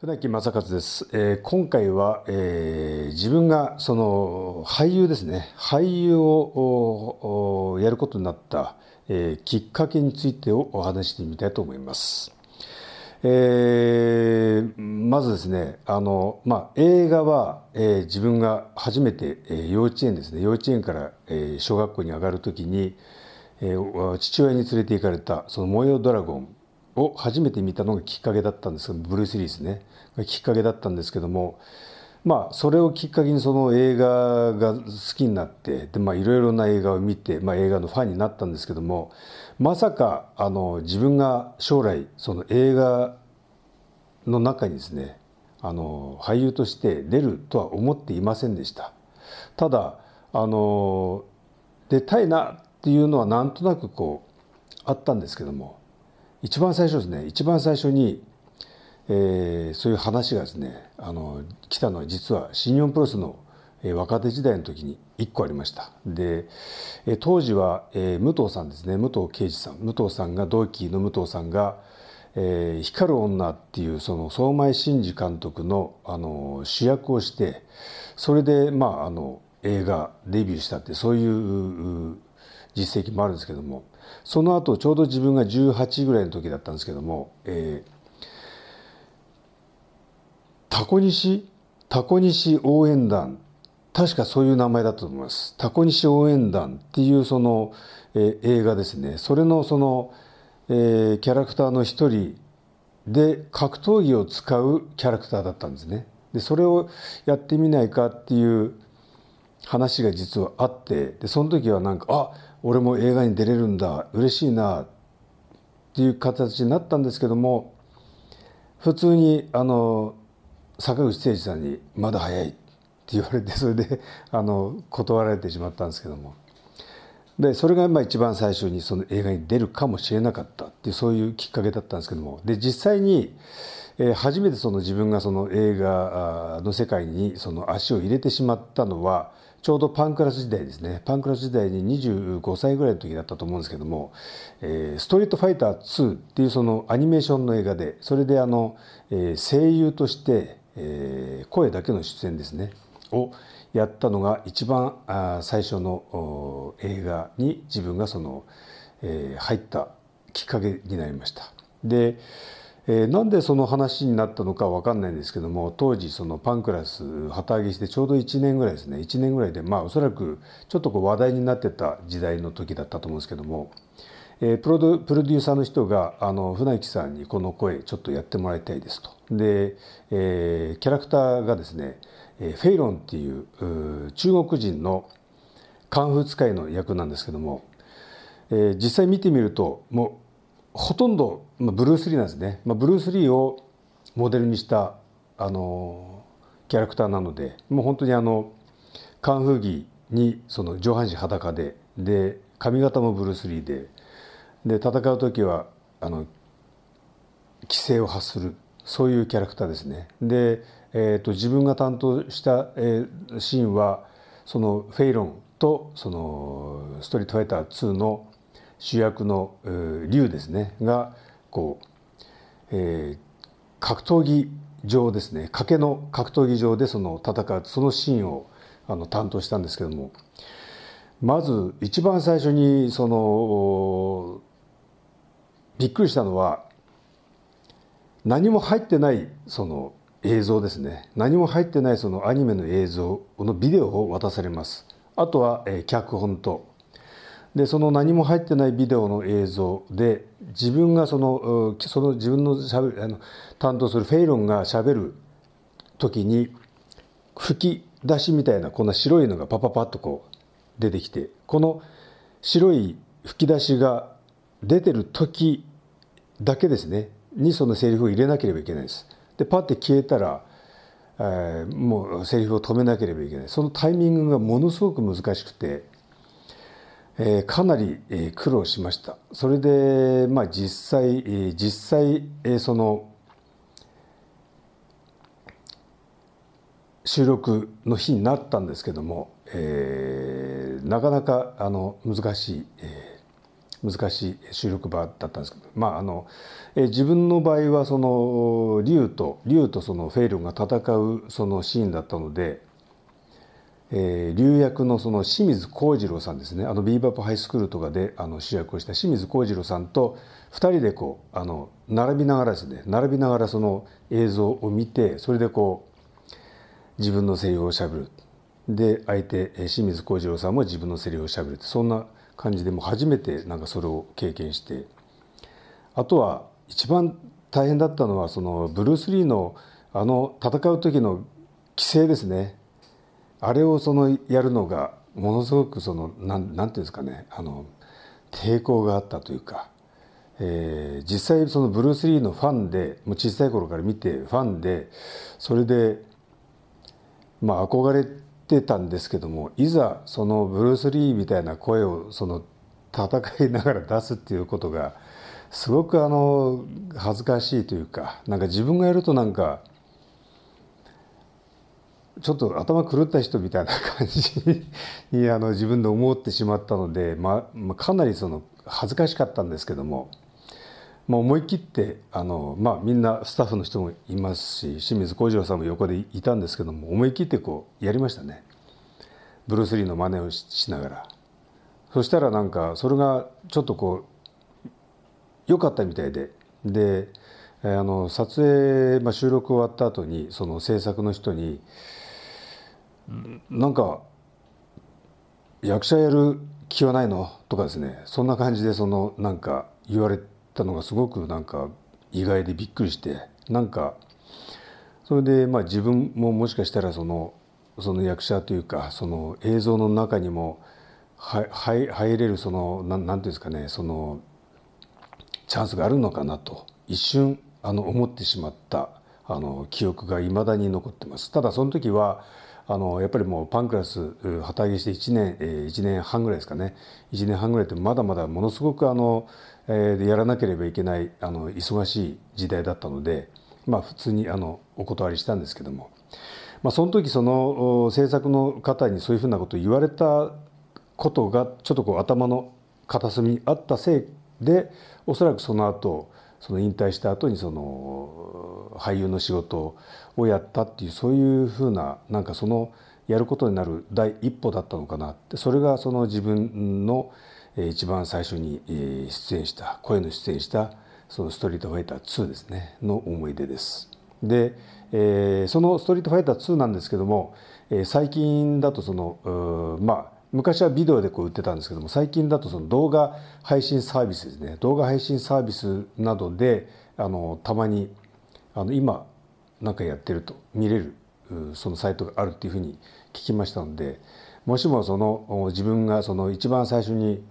船木正和です、えー、今回は、えー、自分がその俳優ですね俳優をやることになった、えー、きっかけについてをお話してみたいと思います。えー、まずですねあの、まあ、映画は、えー、自分が初めて、えー、幼稚園ですね幼稚園から、えー、小学校に上がる時に、えー、父親に連れて行かれたその「模様ドラゴン」を初めて見たのがきっかけだったんですけどブルース・リースねがきっかけだったんですけどもまあそれをきっかけにその映画が好きになってでまいろいろな映画を見て、まあ、映画のファンになったんですけどもまさかあの自分が将来その映画の中にですねあの俳優として出るとは思っていませんでした。ただあの出たいなっていうのはなんとなくこうあったんですけども一番最初ですね一番最初に、えー、そういう話がですねあの来たのは実は新日本プロレスの若手時代の時に1個ありましたで当時は、えー、武藤さんですね武藤圭司さん武藤さんが同期の武藤さんが「えー、光る女」っていうその相前真司監督のあの主役をしてそれでまああの映画デビューしたってそういう実績もあるんですけどもその後ちょうど自分が18ぐらいの時だったんですけども、えー、タコ西タコ西応援団確かそういう名前だったと思います。タコ西応援団っていうその、えー、映画ですね。それのその、えー、キャラクターの一人で格闘技を使うキャラクターだったんですね。で、それをやってみないかっていう話が実はあってでその時はなんかあ俺も映画に出れるんだ嬉しいなっていう形になったんですけども普通にあの坂口誠二さんに「まだ早い」って言われて それであの断られてしまったんですけどもでそれがまあ一番最初にその映画に出るかもしれなかったっていうそういうきっかけだったんですけどもで実際に、えー、初めてその自分がその映画の世界にその足を入れてしまったのはちょうどパンクラス時代ですねパンクラス時代に25歳ぐらいの時だったと思うんですけども「えー、ストリートファイター2」っていうそのアニメーションの映画でそれであの、えー、声優として、えー、声だけの出演ですねをやったのが一番あ最初の映画に自分がその、えー、入ったきっかけになりました。でえー、なんでその話になったのかわかんないんですけども当時そのパンクラス旗揚げしてちょうど1年ぐらいですね1年ぐらいでまあおそらくちょっとこう話題になってた時代の時だったと思うんですけども、えー、プロデューサーの人があの船木さんにこの声ちょっとやってもらいたいですと。で、えー、キャラクターがですね、えフェイロンっていう中国人のカンフー使いの役なんですけども、え実際見てみるともうほとんど、まあ、ブルース・リーなんですね、まあ、ブルース・リーをモデルにしたあのキャラクターなのでもう本当にあのカンフーギーにその上半身裸でで髪型もブルース・リーでで戦う時はあの規制を発するそういうキャラクターですね。で、えーと、自分が担当した、えー、シーンはそのフェイロンとそのストリートファイター2の主役の竜ですねがこう、えー、格闘技場ですね賭けの格闘技場でその戦うそのシーンをあの担当したんですけどもまず一番最初にそのびっくりしたのは何も入ってないその映像ですね何も入ってないそのアニメの映像のビデオを渡されますあとは、えー、脚本とでその何も入ってないビデオの映像で自分がそのその自分のしゃべあの担当するフェイロンがしゃべる時に吹き出しみたいなこんな白いのがパパパッとこう出てきてこの白い吹き出しが出てる時だけですねにそのセリフを入れなければいけないです。でパッて消えたら、えー、もうセリフを止めなければいけないそのタイミングがものすごく難しくて。えー、かなり、えー、苦労しましたそれで、まあ、実際、えー、実際、えー、その収録の日になったんですけども、えー、なかなかあの難しい、えー、難しい収録場だったんですけど、まああのえー、自分の場合はその竜と竜とそのフェイルが戦うそのシーンだったのでえー、留役のその清水幸次郎さんですねあのビーバップハイスクールとかであの主役をした清水幸次郎さんと2人でこうあの並びながらですね並びながらその映像を見てそれでこう自分のセリフをしゃべるで相手清水幸次郎さんも自分のセリフをしゃべるそんな感じでも初めてなんかそれを経験してあとは一番大変だったのはそのブルース・リーのあの戦う時の規制ですねあれをそのやるのがものすごくそのなんなんていうんですかねあの抵抗があったというか、えー、実際そのブルース・リーのファンでもう小さい頃から見てファンでそれでまあ憧れてたんですけどもいざそのブルース・リーみたいな声をその戦いながら出すっていうことがすごくあの恥ずかしいというかなんか自分がやるとなんかちょっと頭狂った人みたいな感じにあの自分で思ってしまったので、まあ、かなりその恥ずかしかったんですけども、まあ、思い切ってあの、まあ、みんなスタッフの人もいますし清水幸次郎さんも横でいたんですけども思い切ってこうやりましたねブルース・リーの真似をしながらそしたらなんかそれがちょっとこう良かったみたいででえあの撮影、まあ、収録終わった後にその制作の人に、なんか役者やる気はないのとかですねそんな感じでそのなんか言われたのがすごくなんか意外でびっくりしてなんかそれでまあ自分ももしかしたらそのその役者というかその映像の中にもは入入れるその何て言うんですかねそのチャンスがあるのかなと一瞬あの思ってしまったあの記憶がいまだに残ってます。ただその時はあのやっぱりもうパンクラス旗揚げして1年、え1年半ぐらいですかね1年半ぐらいってまだまだものすごくあの、えー、やらなければいけないあの忙しい時代だったので、まあ、普通にあのお断りしたんですけども、まあ、その時その制作の方にそういうふうなことを言われたことがちょっとこう頭の片隅にあったせいでおそらくその後その引退した後にその俳優の仕事をやったっていうそういうふうななんかそのやることになる第一歩だったのかなってそれがその自分の一番最初に出演した声の出演したそのストリートファイター2ですねの思い出です。で、えその「ストリートファイター2」なんですけども、え最近だとそのまあ昔はビデオでこう売ってたんですけども最近だとその動画配信サービスですね動画配信サービスなどであのたまにあの今何かやってると見れるそのサイトがあるっていうふうに聞きましたのでもしもその自分がその一番最初に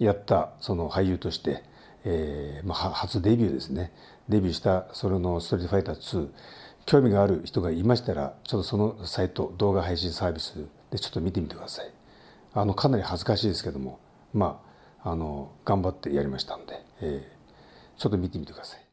やったその俳優として、えーまあ、初デビューですねデビューしたそれの「ストリートファイター2」興味がある人がいましたらちょっとそのサイト動画配信サービスでちょっと見てみてください。あのかなり恥ずかしいですけどもまああの頑張ってやりましたんで、えー、ちょっと見てみてください。